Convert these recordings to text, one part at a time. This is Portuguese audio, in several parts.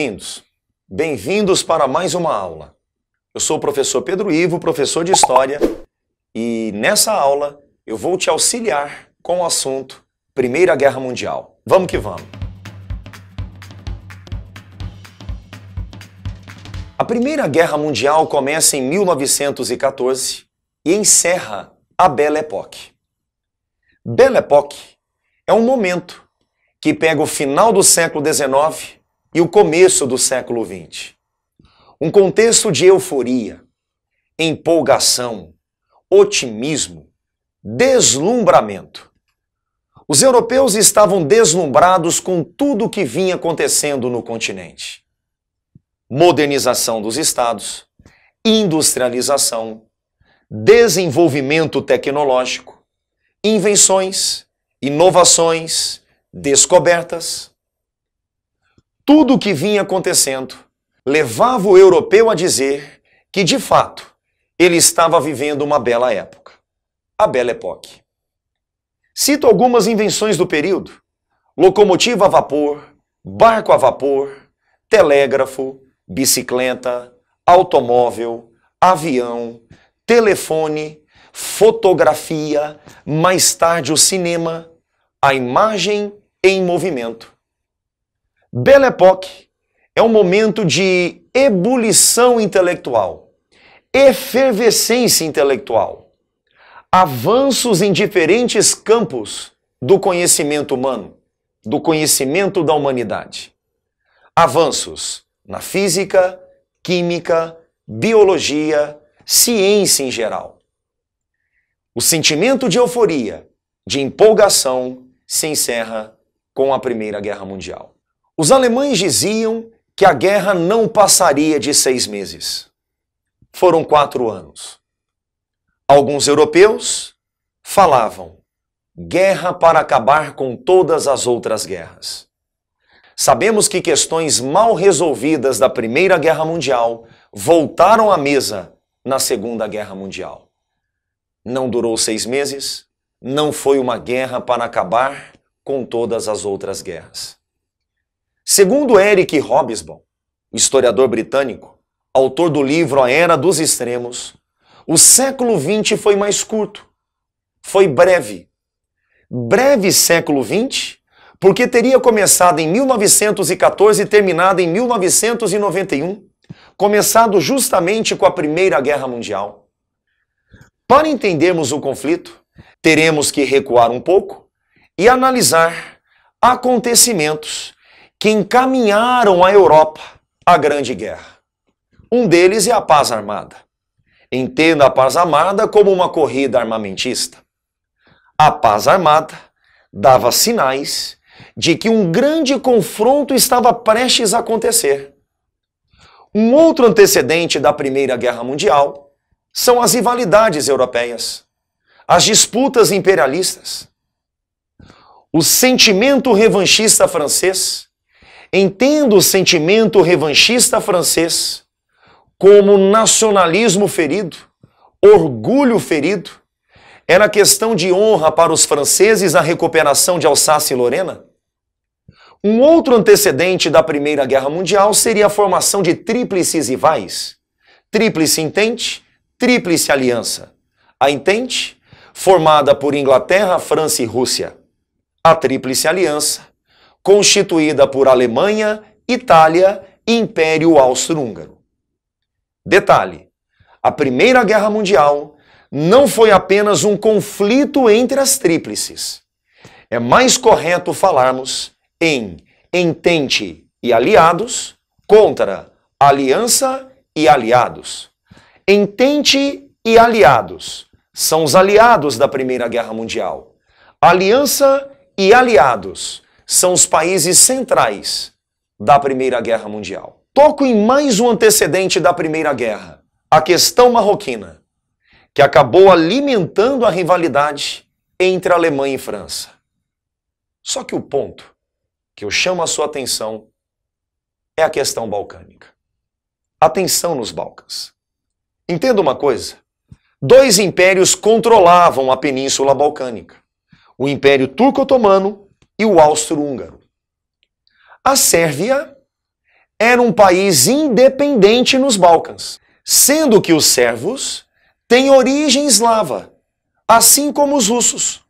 bem-vindos. Bem-vindos para mais uma aula. Eu sou o professor Pedro Ivo, professor de História, e nessa aula eu vou te auxiliar com o assunto Primeira Guerra Mundial. Vamos que vamos! A Primeira Guerra Mundial começa em 1914 e encerra a Belle Époque. Belle Époque é um momento que pega o final do século XIX e o começo do século XX. Um contexto de euforia, empolgação, otimismo, deslumbramento. Os europeus estavam deslumbrados com tudo o que vinha acontecendo no continente. Modernização dos estados, industrialização, desenvolvimento tecnológico, invenções, inovações, descobertas tudo o que vinha acontecendo levava o europeu a dizer que, de fato, ele estava vivendo uma bela época, a Belle Époque. Cito algumas invenções do período: locomotiva a vapor, barco a vapor, telégrafo, bicicleta, automóvel, avião, telefone, fotografia, mais tarde o cinema, a imagem em movimento Belle Époque é um momento de ebulição intelectual, efervescência intelectual, avanços em diferentes campos do conhecimento humano, do conhecimento da humanidade. Avanços na física, química, biologia, ciência em geral. O sentimento de euforia, de empolgação, se encerra com a Primeira Guerra Mundial. Os alemães diziam que a guerra não passaria de seis meses. Foram quatro anos. Alguns europeus falavam guerra para acabar com todas as outras guerras. Sabemos que questões mal resolvidas da Primeira Guerra Mundial voltaram à mesa na Segunda Guerra Mundial. Não durou seis meses, não foi uma guerra para acabar com todas as outras guerras. Segundo Eric Hobsbawm, historiador britânico, autor do livro A Era dos Extremos, o século XX foi mais curto, foi breve. Breve século XX, porque teria começado em 1914 e terminado em 1991, começado justamente com a Primeira Guerra Mundial. Para entendermos o conflito, teremos que recuar um pouco e analisar acontecimentos que encaminharam a Europa à Grande Guerra. Um deles é a paz armada. Entenda a paz armada como uma corrida armamentista. A paz armada dava sinais de que um grande confronto estava prestes a acontecer. Um outro antecedente da Primeira Guerra Mundial são as rivalidades europeias, as disputas imperialistas. O sentimento revanchista francês Entendo o sentimento revanchista francês como nacionalismo ferido, orgulho ferido. Era é questão de honra para os franceses a recuperação de Alsácia e Lorena? Um outro antecedente da Primeira Guerra Mundial seria a formação de tríplices rivais. Tríplice intente, Tríplice Aliança. A intente formada por Inglaterra, França e Rússia. A Tríplice Aliança, constituída por Alemanha, Itália e Império Austro-Húngaro. Detalhe: a Primeira Guerra Mundial não foi apenas um conflito entre as tríplices. É mais correto falarmos em entente e aliados contra aliança e aliados. Entente e aliados são os aliados da Primeira Guerra Mundial. Aliança e aliados são os países centrais da Primeira Guerra Mundial. Toco em mais um antecedente da Primeira Guerra, a questão marroquina, que acabou alimentando a rivalidade entre Alemanha e França. Só que o ponto que eu chamo a sua atenção é a questão balcânica. Atenção nos Balcãs. Entenda uma coisa: dois impérios controlavam a Península Balcânica. O Império Turco-Otomano e o austro-húngaro. A Sérvia era um país independente nos Balcãs, sendo que os servos têm origem eslava, assim como os russos.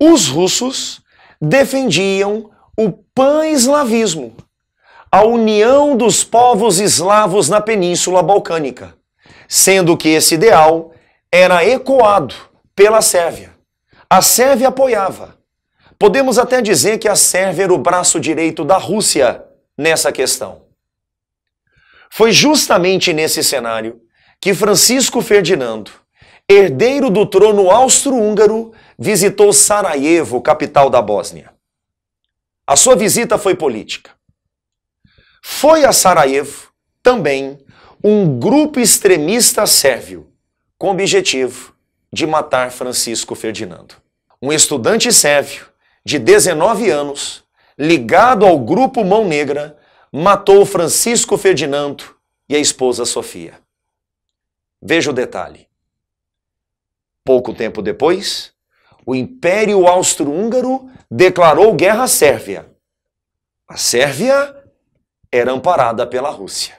Os russos defendiam o pan-eslavismo, a união dos povos eslavos na Península Balcânica, sendo que esse ideal era ecoado pela Sérvia. A Sérvia apoiava, Podemos até dizer que a Sérvia era o braço direito da Rússia nessa questão. Foi justamente nesse cenário que Francisco Ferdinando, herdeiro do trono austro-húngaro, visitou Sarajevo, capital da Bósnia. A sua visita foi política. Foi a Sarajevo também um grupo extremista sérvio com o objetivo de matar Francisco Ferdinando. Um estudante sérvio de 19 anos, ligado ao grupo Mão Negra, matou Francisco Ferdinando e a esposa Sofia. Veja o detalhe. Pouco tempo depois, o Império Austro-Húngaro declarou guerra à Sérvia. A Sérvia era amparada pela Rússia.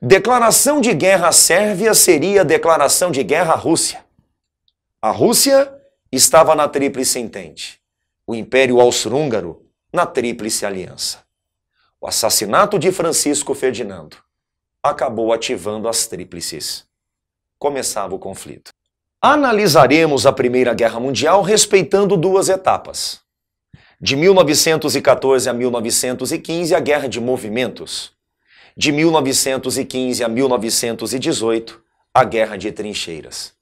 Declaração de guerra à Sérvia seria declaração de guerra à Rússia. A Rússia estava na Tríplice Entente o Império Austro-Húngaro na Tríplice Aliança. O assassinato de Francisco Ferdinando acabou ativando as tríplices. Começava o conflito. Analisaremos a Primeira Guerra Mundial respeitando duas etapas. De 1914 a 1915, a Guerra de Movimentos. De 1915 a 1918, a Guerra de Trincheiras.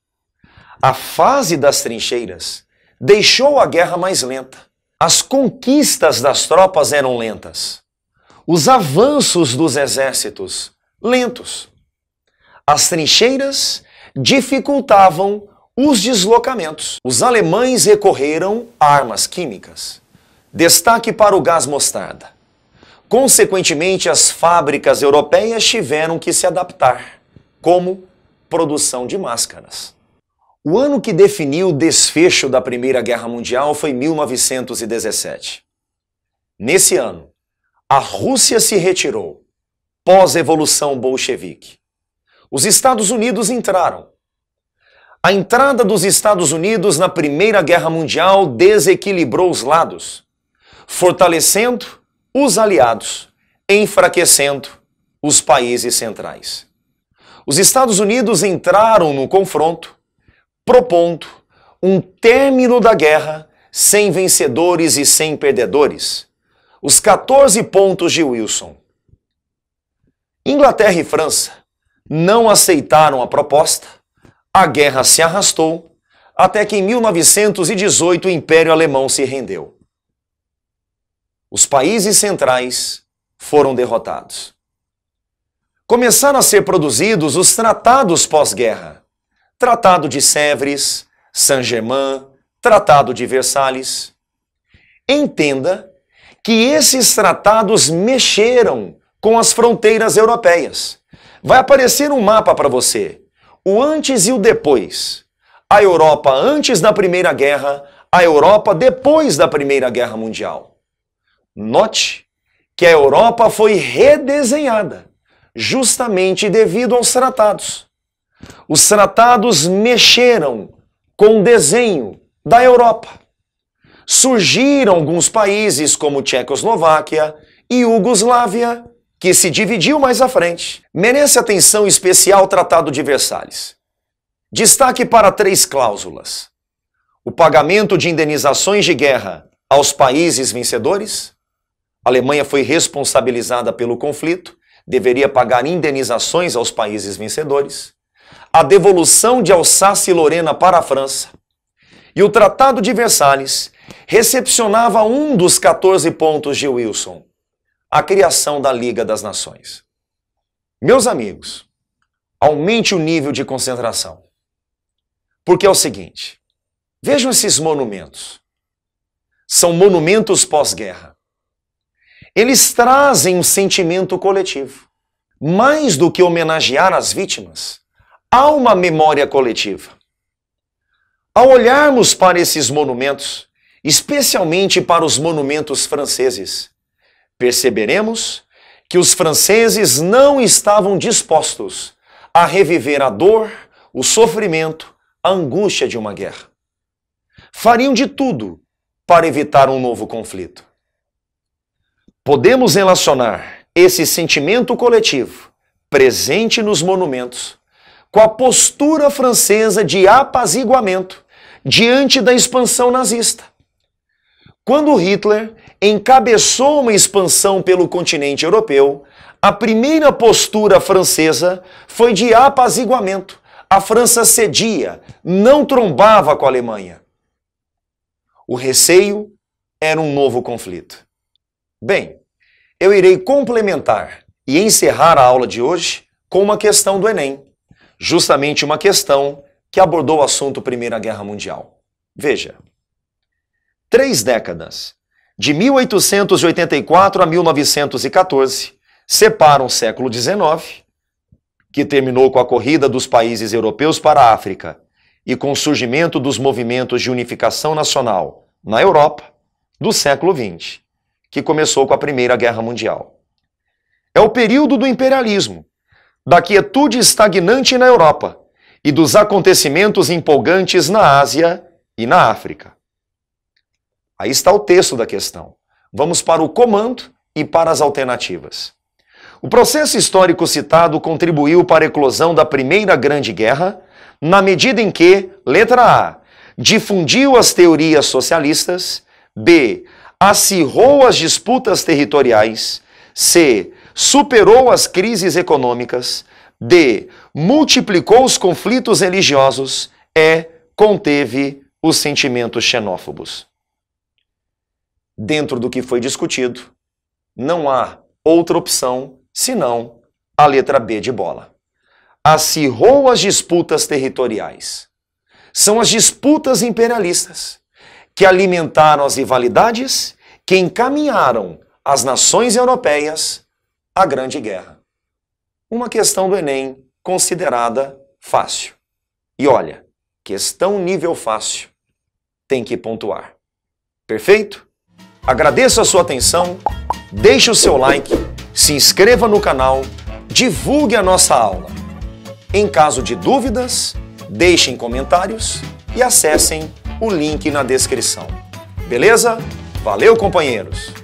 A fase das trincheiras deixou a guerra mais lenta. As conquistas das tropas eram lentas. Os avanços dos exércitos, lentos. As trincheiras dificultavam os deslocamentos. Os alemães recorreram a armas químicas. Destaque para o gás mostarda. Consequentemente, as fábricas europeias tiveram que se adaptar, como produção de máscaras. O ano que definiu o desfecho da Primeira Guerra Mundial foi 1917. Nesse ano, a Rússia se retirou, pós-evolução bolchevique. Os Estados Unidos entraram. A entrada dos Estados Unidos na Primeira Guerra Mundial desequilibrou os lados, fortalecendo os aliados, enfraquecendo os países centrais. Os Estados Unidos entraram no confronto propondo um término da guerra sem vencedores e sem perdedores. Os 14 pontos de Wilson. Inglaterra e França não aceitaram a proposta, a guerra se arrastou, até que em 1918 o Império Alemão se rendeu. Os países centrais foram derrotados. Começaram a ser produzidos os tratados pós-guerra, Tratado de Sèvres, Saint-Germain, Tratado de Versalhes. Entenda que esses tratados mexeram com as fronteiras europeias. Vai aparecer um mapa para você, o antes e o depois. A Europa antes da Primeira Guerra, a Europa depois da Primeira Guerra Mundial. Note que a Europa foi redesenhada, justamente devido aos tratados. Os tratados mexeram com o desenho da Europa. Surgiram alguns países como Tchecoslováquia e Iugoslávia, que se dividiu mais à frente. Merece atenção especial o Tratado de Versalhes. Destaque para três cláusulas: o pagamento de indenizações de guerra aos países vencedores. A Alemanha foi responsabilizada pelo conflito, deveria pagar indenizações aos países vencedores a devolução de Alsácia e Lorena para a França. E o Tratado de Versalhes recepcionava um dos 14 pontos de Wilson, a criação da Liga das Nações. Meus amigos, aumente o nível de concentração. Porque é o seguinte, vejam esses monumentos. São monumentos pós-guerra. Eles trazem um sentimento coletivo. Mais do que homenagear as vítimas, há uma memória coletiva. Ao olharmos para esses monumentos, especialmente para os monumentos franceses, perceberemos que os franceses não estavam dispostos a reviver a dor, o sofrimento, a angústia de uma guerra. Fariam de tudo para evitar um novo conflito. Podemos relacionar esse sentimento coletivo presente nos monumentos com a postura francesa de apaziguamento diante da expansão nazista. Quando Hitler encabeçou uma expansão pelo continente europeu, a primeira postura francesa foi de apaziguamento. A França cedia, não trombava com a Alemanha. O receio era um novo conflito. Bem, eu irei complementar e encerrar a aula de hoje com uma questão do Enem justamente uma questão que abordou o assunto Primeira Guerra Mundial. Veja, três décadas, de 1884 a 1914, separam o século XIX, que terminou com a corrida dos países europeus para a África e com o surgimento dos movimentos de unificação nacional na Europa, do século XX, que começou com a Primeira Guerra Mundial. É o período do imperialismo, da quietude estagnante na Europa e dos acontecimentos empolgantes na Ásia e na África. Aí está o texto da questão. Vamos para o comando e para as alternativas. O processo histórico citado contribuiu para a eclosão da Primeira Grande Guerra, na medida em que, letra A, difundiu as teorias socialistas, B, acirrou as disputas territoriais, C, superou as crises econômicas, D. Multiplicou os conflitos religiosos, E. Conteve os sentimentos xenófobos. Dentro do que foi discutido, não há outra opção senão a letra B de bola. Acirrou as disputas territoriais. São as disputas imperialistas que alimentaram as rivalidades, que encaminharam as nações europeias a Grande Guerra. Uma questão do Enem considerada fácil. E olha, questão nível fácil tem que pontuar. Perfeito? Agradeço a sua atenção, deixe o seu like, se inscreva no canal, divulgue a nossa aula. Em caso de dúvidas, deixem comentários e acessem o link na descrição. Beleza? Valeu, companheiros!